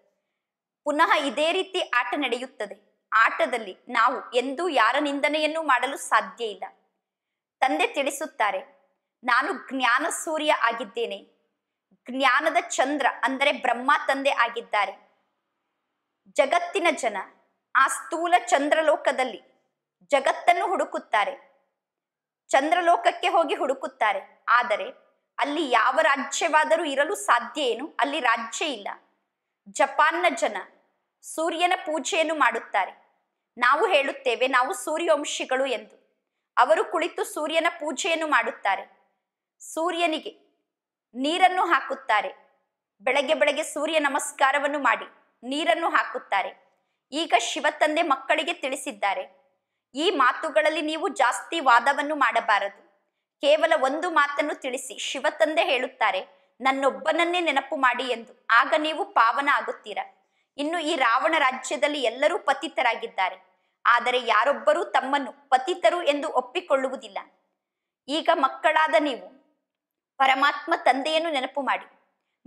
ಪುನಃ ಇದೇ ರೀತಿ ಆಟ ನಡೆಯುತ್ತದೆ ಆಟದಲ್ಲಿ ನಾವು ಎಂದೂ ಯಾರ ನಿಂದನೆಯನ್ನು ಮಾಡಲು ಸಾಧ್ಯ ಇಲ್ಲ ತಂದೆ ತಿಳಿಸುತ್ತಾರೆ ನಾನು ಜ್ಞಾನ ಸೂರ್ಯ ಆಗಿದ್ದೇನೆ ಜ್ಞಾನದ ಚಂದ್ರ ಅಂದರೆ ಬ್ರಹ್ಮ ತಂದೆ ಆಗಿದ್ದಾರೆ ಜಗತ್ತಿನ ಜನ ಆ ಸ್ಥೂಲ ಚಂದ್ರಲೋಕದಲ್ಲಿ ಜಗತ್ತನ್ನು ಹುಡುಕುತ್ತಾರೆ ಚಂದ್ರಲೋಕಕ್ಕೆ ಹೋಗಿ ಹುಡುಕುತ್ತಾರೆ ಆದರೆ ಅಲ್ಲಿ ಯಾವ ರಾಜ್ಯವಾದರೂ ಇರಲು ಸಾಧ್ಯ ಏನು ಅಲ್ಲಿ ರಾಜ್ಯ ಇಲ್ಲ ಜಪಾನ್ನ ಜನ ಸೂರ್ಯನ ಪೂಜೆಯನ್ನು ಮಾಡುತ್ತಾರೆ ನಾವು ಹೇಳುತ್ತೇವೆ ನಾವು ಸೂರ್ಯವಂಶಿಗಳು ಎಂದು ಅವರು ಕುಳಿತು ಸೂರ್ಯನ ಪೂಜೆಯನ್ನು ಮಾಡುತ್ತಾರೆ ಸೂರ್ಯನಿಗೆ ನೀರನ್ನು ಹಾಕುತ್ತಾರೆ ಬೆಳಗ್ಗೆ ಬೆಳಗ್ಗೆ ಸೂರ್ಯ ನಮಸ್ಕಾರವನ್ನು ಮಾಡಿ ನೀರನ್ನು ಹಾಕುತ್ತಾರೆ ಈಗ ಶಿವತಂದೆ ಮಕ್ಕಳಿಗೆ ತಿಳಿಸಿದ್ದಾರೆ ಈ ಮಾತುಗಳಲ್ಲಿ ನೀವು ಜಾಸ್ತಿ ವಾದವನ್ನು ಮಾಡಬಾರದು ಕೇವಲ ಒಂದು ಮಾತನ್ನು ತಿಳಿಸಿ ಶಿವತಂದೆ ಹೇಳುತ್ತಾರೆ ನನ್ನೊಬ್ಬನನ್ನೇ ನೆನಪು ಮಾಡಿ ಎಂದು ಆಗ ನೀವು ಪಾವನ ಆಗುತ್ತೀರಾ ಇನ್ನು ಈ ರಾವಣ ರಾಜ್ಯದಲ್ಲಿ ಎಲ್ಲರೂ ಪತಿತರಾಗಿದ್ದಾರೆ ಆದರೆ ಯಾರೊಬ್ಬರೂ ತಮ್ಮನ್ನು ಪತಿತರು ಎಂದು ಒಪ್ಪಿಕೊಳ್ಳುವುದಿಲ್ಲ ಈಗ ಮಕ್ಕಳಾದ ನೀವು ಪರಮಾತ್ಮ ತಂದೆಯನ್ನು ನೆನಪು ಮಾಡಿ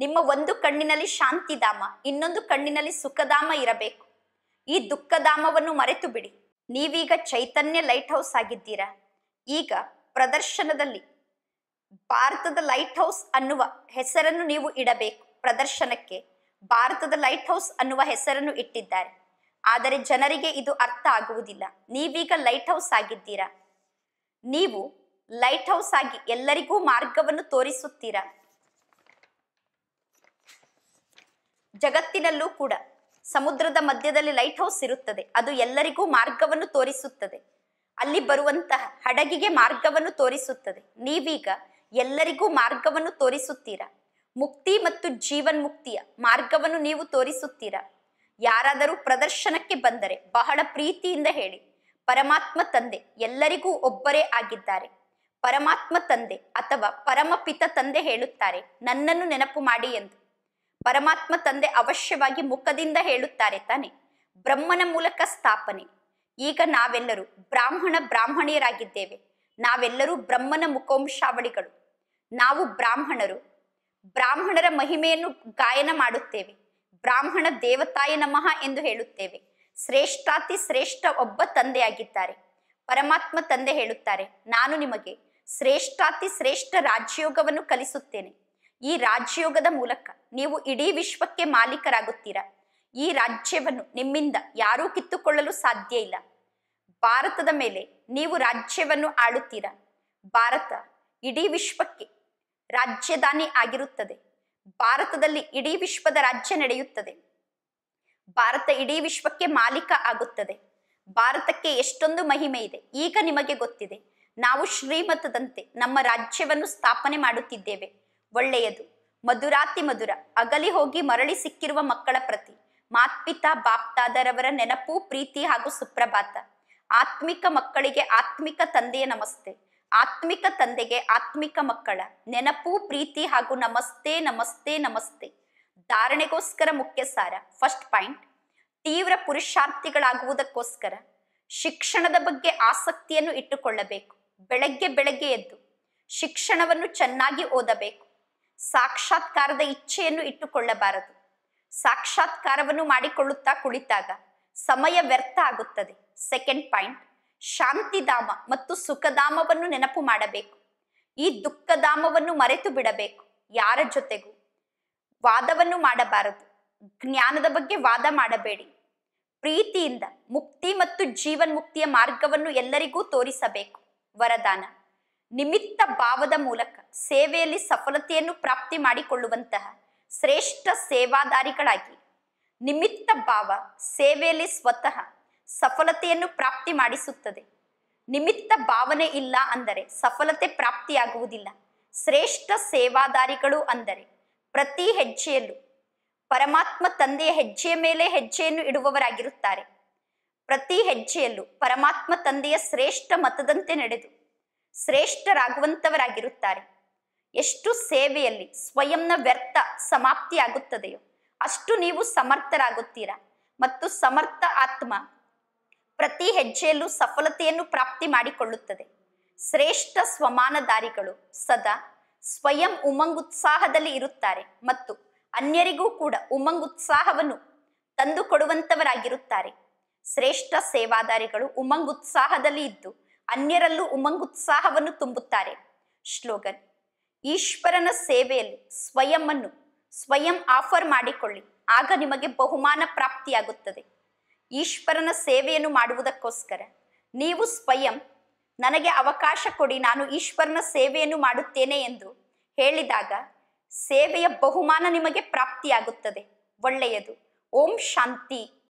ನಿಮ್ಮ ಒಂದು ಕಣ್ಣಿನಲ್ಲಿ ಶಾಂತಿಧಾಮ ಇನ್ನೊಂದು ಕಣ್ಣಿನಲ್ಲಿ ಸುಖಧಾಮ ಇರಬೇಕು ಈ ದುಃಖಧಾಮವನ್ನು ಮರೆತು ಬಿಡಿ ನೀವೀಗ ಚೈತನ್ಯ ಲೈಟ್ ಹೌಸ್ ಆಗಿದ್ದೀರಾ ಈಗ ಪ್ರದರ್ಶನದಲ್ಲಿ ಭಾರತದ ಲೈಟ್ ಹೌಸ್ ಅನ್ನುವ ಹೆಸರನ್ನು ನೀವು ಇಡಬೇಕು ಪ್ರದರ್ಶನಕ್ಕೆ ಭಾರತದ ಲೈಟ್ ಹೌಸ್ ಅನ್ನುವ ಹೆಸರನ್ನು ಇಟ್ಟಿದ್ದಾರೆ ಆದರೆ ಜನರಿಗೆ ಇದು ಅರ್ಥ ಆಗುವುದಿಲ್ಲ ನೀವೀಗ ಲೈಟ್ ಹೌಸ್ ಆಗಿದ್ದೀರಾ ನೀವು ಲೈಟ್ ಹೌಸ್ ಆಗಿ ಎಲ್ಲರಿಗೂ ಮಾರ್ಗವನ್ನು ತೋರಿಸುತ್ತೀರಾ ಜಗತ್ತಿನಲ್ಲೂ ಕೂಡ ಸಮುದ್ರದ ಮಧ್ಯದಲ್ಲಿ ಲೈಟ್ ಹೌಸ್ ಇರುತ್ತದೆ ಅದು ಎಲ್ಲರಿಗೂ ಮಾರ್ಗವನ್ನು ತೋರಿಸುತ್ತದೆ ಅಲ್ಲಿ ಬರುವಂತಹ ಹಡಗಿಗೆ ಮಾರ್ಗವನ್ನು ತೋರಿಸುತ್ತದೆ ನೀವೀಗ ಎಲ್ಲರಿಗೂ ಮಾರ್ಗವನ್ನು ತೋರಿಸುತ್ತೀರಾ ಮುಕ್ತಿ ಮತ್ತು ಜೀವನ್ ಮುಕ್ತಿಯ ಮಾರ್ಗವನ್ನು ನೀವು ತೋರಿಸುತ್ತೀರಾ ಯಾರಾದರೂ ಪ್ರದರ್ಶನಕ್ಕೆ ಬಂದರೆ ಬಹಳ ಪ್ರೀತಿಯಿಂದ ಹೇಳಿ ಪರಮಾತ್ಮ ತಂದೆ ಎಲ್ಲರಿಗೂ ಒಬ್ಬರೇ ಆಗಿದ್ದಾರೆ ಪರಮಾತ್ಮ ತಂದೆ ಅಥವಾ ಪರಮಪಿತ ತಂದೆ ಹೇಳುತ್ತಾರೆ ನನ್ನನ್ನು ನೆನಪು ಮಾಡಿ ಎಂದು ಪರಮಾತ್ಮ ತಂದೆ ಅವಶ್ಯವಾಗಿ ಮುಖದಿಂದ ಹೇಳುತ್ತಾರೆ ತಾನೆ ಬ್ರಹ್ಮನ ಮೂಲಕ ಸ್ಥಾಪನೆ ಈಗ ನಾವೆಲ್ಲರೂ ಬ್ರಾಹ್ಮಣ ಬ್ರಾಹ್ಮಣಿಯರಾಗಿದ್ದೇವೆ ನಾವೆಲ್ಲರೂ ಬ್ರಹ್ಮನ ಮುಖೋಂಶಾವಳಿಗಳು ನಾವು ಬ್ರಾಹ್ಮಣರು ಬ್ರಾಹ್ಮಣರ ಮಹಿಮೆಯನ್ನು ಗಾಯನ ಮಾಡುತ್ತೇವೆ ಬ್ರಾಹ್ಮಣ ದೇವತಾಯ ನಮಃ ಎಂದು ಹೇಳುತ್ತೇವೆ ಶ್ರೇಷ್ಠಾತಿ ಶ್ರೇಷ್ಠ ಒಬ್ಬ ತಂದೆಯಾಗಿದ್ದಾರೆ ಪರಮಾತ್ಮ ತಂದೆ ಹೇಳುತ್ತಾರೆ ನಾನು ನಿಮಗೆ ಶ್ರೇಷ್ಠಾತಿ ಶ್ರೇಷ್ಠ ರಾಜ್ಯೋಗವನ್ನು ಕಲಿಸುತ್ತೇನೆ ಈ ರಾಜ್ಯೋಗದ ಮೂಲಕ ನೀವು ಇಡೀ ವಿಶ್ವಕ್ಕೆ ಮಾಲೀಕರಾಗುತ್ತೀರಾ ಈ ರಾಜ್ಯವನ್ನು ನಿಮ್ಮಿಂದ ಯಾರೂ ಕಿತ್ತುಕೊಳ್ಳಲು ಸಾಧ್ಯ ಇಲ್ಲ ಭಾರತದ ಮೇಲೆ ನೀವು ರಾಜ್ಯವನ್ನು ಆಳುತ್ತೀರಾ ಭಾರತ ಇಡೀ ವಿಶ್ವಕ್ಕೆ ರಾಜ್ಯಧಾನಿ ಆಗಿರುತ್ತದೆ ಭಾರತದಲ್ಲಿ ಇಡೀ ವಿಶ್ವದ ರಾಜ್ಯ ನಡೆಯುತ್ತದೆ ಭಾರತ ಇಡೀ ವಿಶ್ವಕ್ಕೆ ಮಾಲೀಕ ಆಗುತ್ತದೆ ಭಾರತಕ್ಕೆ ಎಷ್ಟೊಂದು ಮಹಿಮೆ ಇದೆ ಈಗ ನಿಮಗೆ ಗೊತ್ತಿದೆ ನಾವು ಶ್ರೀಮತದಂತೆ ನಮ್ಮ ರಾಜ್ಯವನ್ನು ಸ್ಥಾಪನೆ ಮಾಡುತ್ತಿದ್ದೇವೆ ಒಳ್ಳೆಯದು ಮಧುರಾತಿ ಮಧುರ ಅಗಲಿ ಹೋಗಿ ಮರಳಿ ಸಿಕ್ಕಿರುವ ಮಕ್ಕಳ ಪ್ರತಿ ಮಾತ್ಪಿತಾ ಬಾಪ್ತಾದರವರ ನೆನಪು ಪ್ರೀತಿ ಹಾಗೂ ಸುಪ್ರಭಾತ ಆತ್ಮಿಕ ಮಕ್ಕಳಿಗೆ ಆತ್ಮಿಕ ತಂದೆಯ ನಮಸ್ತೆ ಆತ್ಮಿಕ ತಂದೆಗೆ ಆತ್ಮಿಕ ಮಕ್ಕಳ ನೆನಪು ಪ್ರೀತಿ ಹಾಗೂ ನಮಸ್ತೆ ನಮಸ್ತೆ ನಮಸ್ತೆ ಧಾರಣೆಗೋಸ್ಕರ ಮುಖ್ಯ ಸಾರ ಫಸ್ಟ್ ಪಾಯಿಂಟ್ ತೀವ್ರ ಪುರುಷಾರ್ಥಿಗಳಾಗುವುದಕ್ಕೋಸ್ಕರ ಶಿಕ್ಷಣದ ಬಗ್ಗೆ ಆಸಕ್ತಿಯನ್ನು ಇಟ್ಟುಕೊಳ್ಳಬೇಕು ಬೆಳಗ್ಗೆ ಬೆಳಗ್ಗೆ ಎದ್ದು ಶಿಕ್ಷಣವನ್ನು ಚೆನ್ನಾಗಿ ಓದಬೇಕು ಸಾಕ್ಷಾತ್ಕಾರದ ಇಚ್ಛೆಯನ್ನು ಇಟ್ಟುಕೊಳ್ಳಬಾರದು ಸಾಕ್ಷಾತ್ಕಾರವನ್ನು ಮಾಡಿಕೊಳ್ಳುತ್ತಾ ಕುಳಿತಾಗ ಸಮಯ ವ್ಯರ್ಥ ಆಗುತ್ತದೆ ಸೆಕೆಂಡ್ ಪಾಯಿಂಟ್ ಶಾಂತಿಧಾಮ ಮತ್ತು ಸುಖಧಾಮವನ್ನು ನೆನಪು ಮಾಡಬೇಕು ಈ ದುಃಖಧಾಮವನ್ನು ಮರೆತು ಬಿಡಬೇಕು ಯಾರ ಜೊತೆಗೂ ವಾದವನ್ನು ಮಾಡಬಾರದು ಜ್ಞಾನದ ಬಗ್ಗೆ ವಾದ ಮಾಡಬೇಡಿ ಪ್ರೀತಿಯಿಂದ ಮುಕ್ತಿ ಮತ್ತು ಜೀವನ್ ಮುಕ್ತಿಯ ಮಾರ್ಗವನ್ನು ಎಲ್ಲರಿಗೂ ತೋರಿಸಬೇಕು ವರದಾನ ನಿಮಿತ್ತ ಭಾವದ ಮೂಲಕ ಸೇವೆಯಲ್ಲಿ ಸಫಲತೆಯನ್ನು ಪ್ರಾಪ್ತಿ ಮಾಡಿಕೊಳ್ಳುವಂತಹ ಶ್ರೇಷ್ಠ ಸೇವಾದಾರಿಗಳಾಗಿ ನಿಮಿತ್ತ ಭಾವ ಸೇವೆಯಲ್ಲಿ ಸ್ವತಃ ಸಫಲತೆಯನ್ನು ಪ್ರಾಪ್ತಿ ಮಾಡಿಸುತ್ತದೆ ನಿಮಿತ್ತ ಭಾವನೆ ಇಲ್ಲ ಅಂದರೆ ಸಫಲತೆ ಪ್ರಾಪ್ತಿಯಾಗುವುದಿಲ್ಲ ಶ್ರೇಷ್ಠ ಸೇವಾದಾರಿಗಳು ಅಂದರೆ ಪ್ರತಿ ಹೆಜ್ಜೆಯಲ್ಲೂ ಪರಮಾತ್ಮ ತಂದೆಯ ಹೆಜ್ಜೆಯ ಮೇಲೆ ಹೆಜ್ಜೆಯನ್ನು ಇಡುವವರಾಗಿರುತ್ತಾರೆ ಪ್ರತಿ ಹೆಜ್ಜೆಯಲ್ಲೂ ಪರಮಾತ್ಮ ತಂದೆಯ ಶ್ರೇಷ್ಠ ಮತದಂತೆ ನಡೆದು ಶ್ರೇಷ್ಠರಾಗುವಂತವರಾಗಿರುತ್ತಾರೆ ಎಷ್ಟು ಸೇವೆಯಲ್ಲಿ ಸ್ವಯಂನ ವ್ಯರ್ಥ ಸಮಾಪ್ತಿಯಾಗುತ್ತದೆಯೋ ಅಷ್ಟು ನೀವು ಸಮರ್ಥರಾಗುತ್ತೀರಾ ಮತ್ತು ಸಮರ್ಥ ಆತ್ಮ ಪ್ರತಿ ಹೆಜ್ಜೆಯಲ್ಲೂ ಸಫಲತೆಯನ್ನು ಪ್ರಾಪ್ತಿ ಮಾಡಿಕೊಳ್ಳುತ್ತದೆ ಶ್ರೇಷ್ಠ ಸ್ವಮಾನದಾರಿಗಳು ಸದಾ ಸ್ವಯಂ ಉಮಂಗುತ್ಸಾಹದಲ್ಲಿ ಇರುತ್ತಾರೆ ಮತ್ತು ಅನ್ಯರಿಗೂ ಕೂಡ ಉಮಂಗುತ್ಸಾಹವನ್ನು ತಂದುಕೊಡುವಂತವರಾಗಿರುತ್ತಾರೆ ಶ್ರೇಷ್ಠ ಸೇವಾದಾರಿಗಳು ಉಮಂಗುತ್ಸಾಹದಲ್ಲಿ ಇದ್ದು ಅನ್ಯರಲ್ಲೂ ಉಮಂಗುತ್ಸಾಹವನ್ನು ತುಂಬುತ್ತಾರೆ ಶ್ಲೋಗನ್ ಈಶ್ವರನ ಸೇವೆಯಲ್ಲಿ ಸ್ವಯಂ ಅನ್ನು ಸ್ವಯಂ ಆಫರ್ ಮಾಡಿಕೊಳ್ಳಿ ಆಗ ನಿಮಗೆ ಬಹುಮಾನ ಪ್ರಾಪ್ತಿಯಾಗುತ್ತದೆ ಈಶ್ವರನ ಸೇವೆಯನ್ನು ಮಾಡುವುದಕ್ಕೋಸ್ಕರ ನೀವು ಸ್ವಯಂ ನನಗೆ ಅವಕಾಶ ಕೊಡಿ ನಾನು ಈಶ್ವರನ ಸೇವೆಯನ್ನು ಮಾಡುತ್ತೇನೆ ಎಂದು ಹೇಳಿದಾಗ ಸೇವೆಯ ಬಹುಮಾನ ನಿಮಗೆ ಪ್ರಾಪ್ತಿಯಾಗುತ್ತದೆ ಒಳ್ಳೆಯದು ಓಂ ಶಾಂತಿ